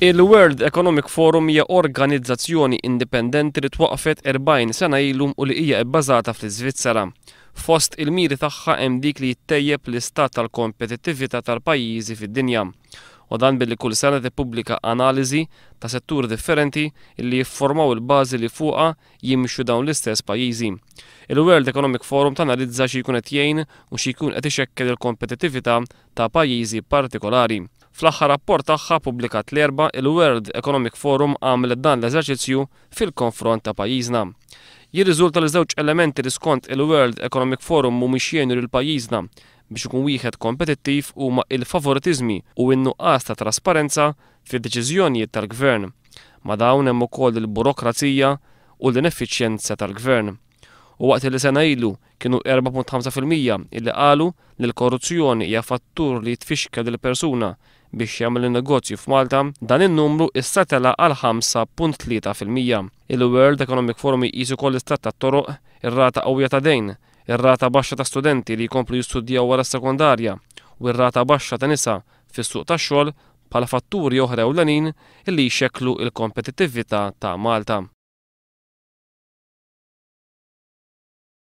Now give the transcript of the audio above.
Il-World Economic Forum hija organizzazzjoni indipendenti li twaqfet 40 sena ilum u li hija bbażata fl-Iżvizzera. Fost il-miri tagħha hemm dik li jittejjeb l-istat tal-kompetittività tal-pajjiżi fid-dinja. U dan billi kull sena tippubblika analiżi ta' settur differenti li jiffurmaw il-bażi li fuqha jimxu dawn l-istess pajjiżi. Il-World Economic Forum tanalizza xi jkun qed jgħin u xi jkun qed ixekkel il-kompetittività ta' pajjiżi partikolari. Fl-aħħar rapport tagħha pubblikat l-erba il-World Economic Forum għamel dan l-eżerċizzju fil-konfront ta' pajjiżna. Jirriżulta li żewġ elementi li skont il-World Economic Forum mhumiex jgħinu lil pajjiżna biex ikun wieħed kompetittiv huma il-favoritiżmi u n-nuqqas ta' trasparenza fid-deċiżjonijiet tal-gvern. Ma dawn hemm ukoll il-burokrazija u l-ineffiċjenza tal-gvern. U waqt li sena ilu kienu 4.5% illi qalu li l-korruzzjoni hija fattur li tfixka lill persuna biex jagħmel negozju f'Malta, dan in-numru issa tela għal 5.3%. Il-World Economic Forum jisu koll istat ta' toroq ir-rata qawwija ta' dejn, ir-rata baxxa ta' studenti li jkomplu jistudjaw wara sekondarja u r-rata baxxa ta' nisa fis-suq tax-xogħol bħala fatturi oħra ewlenin li jxeklu il-kompetittività ta' Malta.